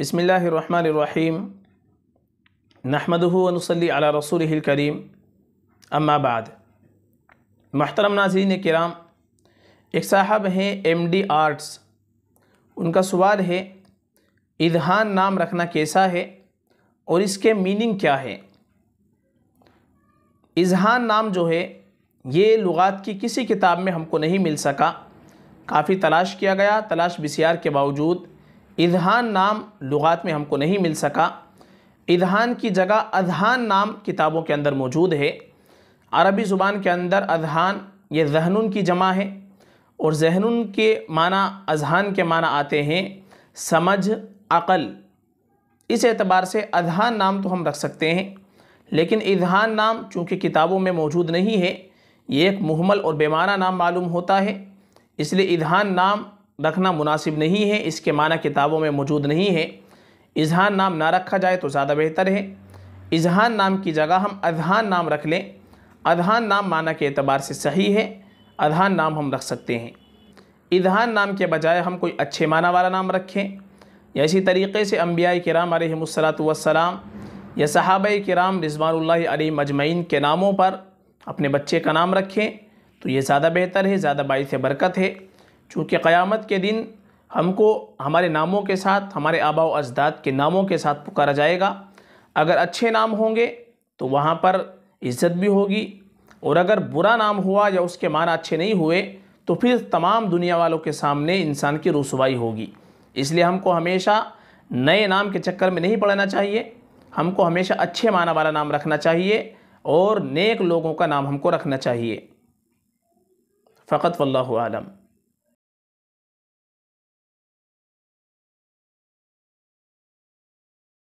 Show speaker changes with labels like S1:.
S1: बसमीम नहमदनसली अला रसूल करीम अम्माबाद महतरम नाजीन कराम एक साहब हैं एम डी आर्ट्स उनका सवाल है इजहान नाम रखना कैसा है और इसके मीनिंग क्या है इजहान नाम जो है ये लुगात की किसी किताब में हमको नहीं मिल सका काफ़ी तलाश किया गया तलाश बसियार के बावजूद इजहान नाम लुगात में हमको नहीं मिल सका इजहान की जगह अजहान नाम किताबों के अंदर मौजूद है अरबी ज़ुबान के अंदर अजहान ये जहनुन की जमा है और जहनुन के माना अजहान के माना आते हैं समझ अक़ल इस एतबार से अजहान नाम तो हम रख सकते हैं लेकिन इजहान नाम चूँकि किताबों में मौजूद नहीं है ये एक मुहमल और बेमाना नाम मालूम होता है इसलिए इजहान नाम रखना मुनासिब नहीं है इसके माना किताबों में मौजूद नहीं है इजहान नाम ना रखा जाए तो ज़्यादा बेहतर है इजहान नाम की जगह हम अजहान नाम रख लें अजहान नाम माना के अतबार से सही है अजहान नाम हम रख सकते हैं इजहान नाम के बजाय हम कोई अच्छे माना वाला नाम रखें या इसी तरीके से अम्बिया राम वसलाम या सहाब राम रिजवान अली मजमैन के नामों पर अपने बच्चे का नाम रखें तो ये ज़्यादा बेहतर है ज़्यादा बायस बरकत है चूँकि क़यामत के दिन हमको हमारे नामों के साथ हमारे आबा अजदाद के नामों के साथ पुकारा जाएगा अगर अच्छे नाम होंगे तो वहाँ पर इज़्ज़त भी होगी और अगर बुरा नाम हुआ या उसके माना अच्छे नहीं हुए तो फिर तमाम दुनिया वालों के सामने इंसान की रसवाई होगी इसलिए हमको हमेशा नए नाम के चक्कर में नहीं पड़ना चाहिए हमको हमेशा अच्छे माना वाला नाम रखना चाहिए और नेक लोगों का नाम हमको रखना चाहिए फ़कत वल्लम